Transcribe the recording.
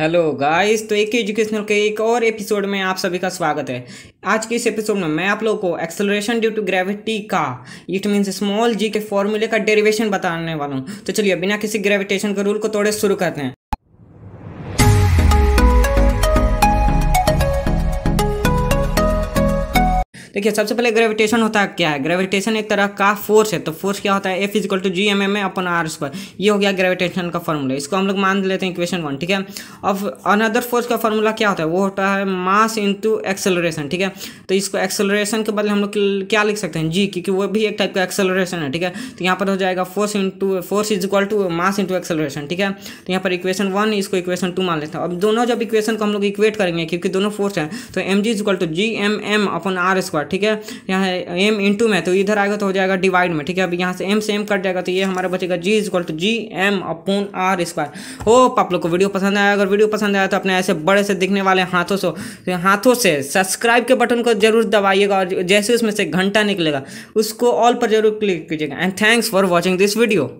hello guys तो एक educational के एक और एपिसोड में आप सभी का स्वागत है आज के इस एपिसोड में मैं आप लोगों को एक्सेलरेशन ड्यू टू ग्रेविटी का इट मीन्स स्मॉल जी के फॉर्मूले का डेरिवेशन बताने वाला हूँ तो चलिए बिना किसी ग्रेविटेशन के रूल को तोड़े शुरू करते हैं देखिए सबसे पहले ग्रेविटेशन होता है क्या है ग्रेविटेशन एक तरह का फोर्स है तो फोर्स क्या होता है F equal to G M M upon R square ये हो गया ग्रेविटेशन का फॉर्मूला इसको हम लोग मान लेते हैं इक्वेशन वन ठीक है अब अनदर फोर्स का फॉर्मूला क्या होता है वो होता है मास इंटू एक्सेलरेशन ठीक है तो इसको एक्सेलरेशन के बदले हम लोग क्या लिख सकते हैं जी क्योंकि वो भी एक टाइप का एक्सेलरेशन है ठीक है तो यहाँ पर हो जाएगा force into force is equal to mass into acceleration ठीक है तो यहाँ पर इक्वेशन वन इसको इक्वेशन टू मान लेते हैं अब दोनों जब इक्वेशन को हम लोग इक्वेट करेंगे क्योंकि दोनों फोर्स हैं तो M G is equal to G M M upon R square होगा ठीक है यहाँ एम इंटू में तो इधर आएगा तो हो जाएगा डिवाइड में ठीक है अब यहाँ से एम से एम कट जाएगा तो ये हमारा बचेगा G is equal to G M upon R square hope आप लोग को वीडियो पसंद आया अगर वीडियो पसंद आया तो अपने ऐसे बड़े से दिखने वाले हाथों से हाथों से सब्सक्राइब के बटन को जरूर दबाइएगा और जैसे उसमें से घंटा निकलेगा उसको ऑल पर जरूर क्लिक कीजिएगा and thanks for watching this video